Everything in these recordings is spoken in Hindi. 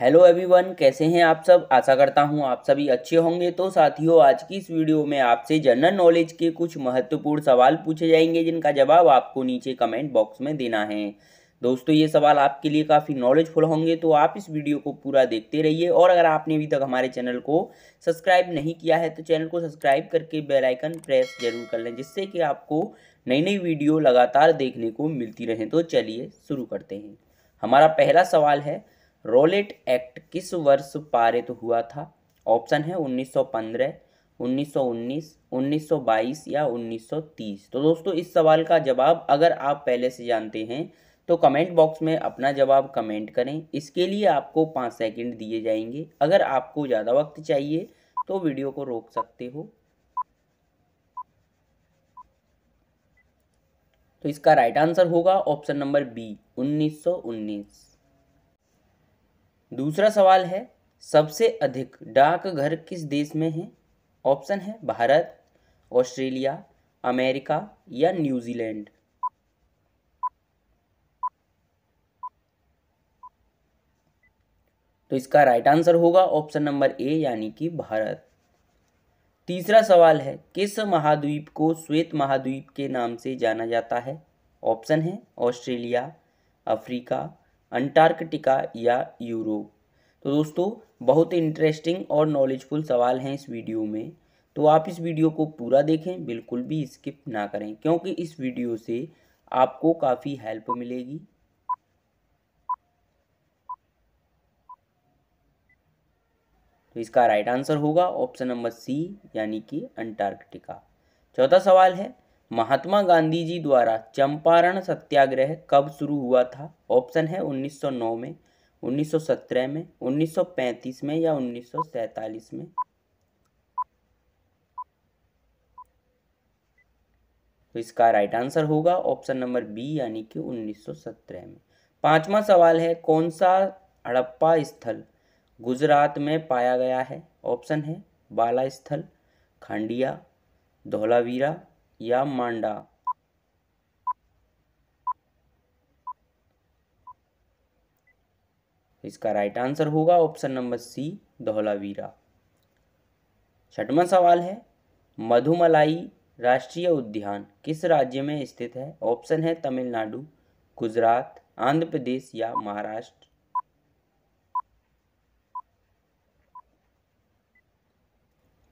हेलो एवरीवन कैसे हैं आप सब आशा करता हूं आप सभी अच्छे होंगे तो साथियों आज की इस वीडियो में आपसे जनरल नॉलेज के कुछ महत्वपूर्ण सवाल पूछे जाएंगे जिनका जवाब आपको नीचे कमेंट बॉक्स में देना है दोस्तों ये सवाल आपके लिए काफ़ी नॉलेजफुल होंगे तो आप इस वीडियो को पूरा देखते रहिए और अगर आपने अभी तक हमारे चैनल को सब्सक्राइब नहीं किया है तो चैनल को सब्सक्राइब करके बेल आइकन प्रेस जरूर कर लें जिससे कि आपको नई नई वीडियो लगातार देखने को मिलती रहें तो चलिए शुरू करते हैं हमारा पहला सवाल है रोलेट एक्ट किस वर्ष पारित हुआ था ऑप्शन है 1915, 1919, 1922 या 1930 तो दोस्तों इस सवाल का जवाब अगर आप पहले से जानते हैं तो कमेंट बॉक्स में अपना जवाब कमेंट करें इसके लिए आपको पाँच सेकंड दिए जाएंगे अगर आपको ज़्यादा वक्त चाहिए तो वीडियो को रोक सकते हो तो इसका राइट आंसर होगा ऑप्शन नंबर बी 1919 दूसरा सवाल है सबसे अधिक डाकघर किस देश में है ऑप्शन है भारत ऑस्ट्रेलिया अमेरिका या न्यूजीलैंड तो इसका राइट आंसर होगा ऑप्शन नंबर ए यानी कि भारत तीसरा सवाल है किस महाद्वीप को श्वेत महाद्वीप के नाम से जाना जाता है ऑप्शन है ऑस्ट्रेलिया अफ्रीका अंटार्कटिका या यूरोप तो दोस्तों बहुत इंटरेस्टिंग और नॉलेजफुल सवाल हैं इस वीडियो में तो आप इस वीडियो को पूरा देखें बिल्कुल भी स्किप ना करें क्योंकि इस वीडियो से आपको काफ़ी हेल्प मिलेगी तो इसका राइट आंसर होगा ऑप्शन नंबर सी यानी कि अंटार्कटिका चौथा सवाल है महात्मा गांधी जी द्वारा चंपारण सत्याग्रह कब शुरू हुआ था ऑप्शन है 1909 में 1917 में 1935 में या 1947 में तो इसका राइट आंसर होगा ऑप्शन नंबर बी यानी कि 1917 में पांचवा सवाल है कौन सा हड़प्पा स्थल गुजरात में पाया गया है ऑप्शन है बाला स्थल खंडिया धोलावीरा या मांडा इसका राइट आंसर होगा ऑप्शन नंबर सी धौलावीरा छठवा सवाल है मधुमलाई राष्ट्रीय उद्यान किस राज्य में स्थित है ऑप्शन है तमिलनाडु गुजरात आंध्र प्रदेश या महाराष्ट्र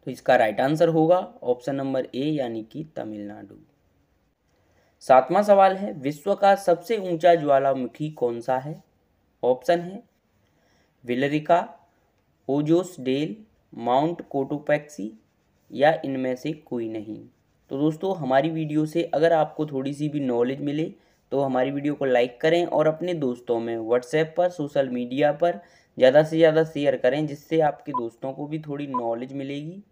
तो इसका राइट आंसर होगा ऑप्शन नंबर ए यानी कि तमिलनाडु सातवां सवाल है विश्व का सबसे ऊंचा ज्वालामुखी कौन सा है ऑप्शन है Villarrica Ojos del Mount Cotopaxi या इनमें से कोई नहीं तो दोस्तों हमारी वीडियो से अगर आपको थोड़ी सी भी नॉलेज मिले तो हमारी वीडियो को लाइक करें और अपने दोस्तों में व्हाट्सएप पर सोशल मीडिया पर ज़्यादा से ज़्यादा शेयर करें जिससे आपके दोस्तों को भी थोड़ी नॉलेज मिलेगी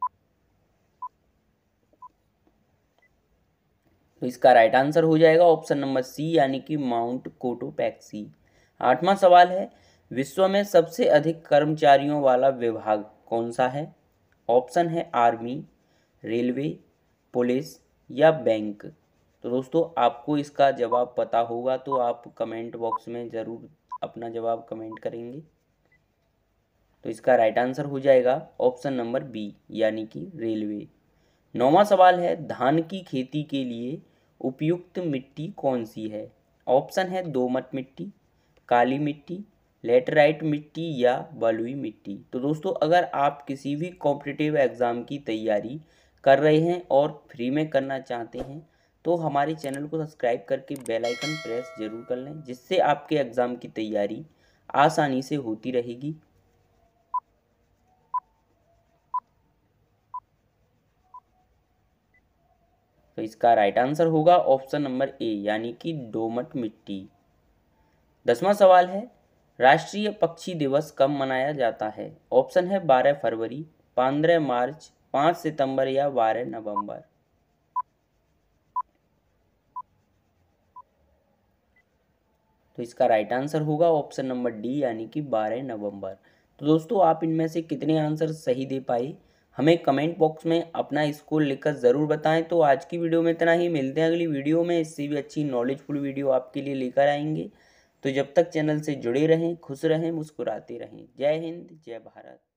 तो इसका राइट आंसर हो जाएगा ऑप्शन नंबर सी यानी कि माउंट कोटोपैक्सी आठवां सवाल है विश्व में सबसे अधिक कर्मचारियों वाला विभाग कौन सा है ऑप्शन है आर्मी रेलवे पुलिस या बैंक तो दोस्तों आपको इसका जवाब पता होगा तो आप कमेंट बॉक्स में ज़रूर अपना जवाब कमेंट करेंगे तो इसका राइट आंसर हो जाएगा ऑप्शन नंबर बी यानी कि रेलवे नौवा सवाल है धान की खेती के लिए उपयुक्त मिट्टी कौन सी है ऑप्शन है दोमट मिट्टी काली मिट्टी लेटराइट मिट्टी या बलुई मिट्टी तो दोस्तों अगर आप किसी भी कॉम्पिटिटिव एग्ज़ाम की तैयारी कर रहे हैं और फ्री में करना चाहते हैं तो हमारे चैनल को सब्सक्राइब करके बेल आइकन प्रेस जरूर कर लें जिससे आपके एग्ज़ाम की तैयारी आसानी से होती रहेगी तो इसका राइट आंसर होगा ऑप्शन नंबर ए यानी कि डोमट मिट्टी दसवां सवाल है राष्ट्रीय पक्षी दिवस कब मनाया जाता है ऑप्शन है बारह फरवरी पंद्रह मार्च पांच सितंबर या बारह नवंबर तो इसका राइट आंसर होगा ऑप्शन नंबर डी यानी कि बारह नवंबर तो दोस्तों आप इनमें से कितने आंसर सही दे पाए हमें कमेंट बॉक्स में अपना स्कोर लिखकर ज़रूर बताएं तो आज की वीडियो में इतना ही मिलते हैं अगली वीडियो में इससे भी अच्छी नॉलेजफुल वीडियो आपके लिए लेकर आएंगे तो जब तक चैनल से जुड़े रहें खुश रहें मुस्कुराते रहें जय हिंद जय भारत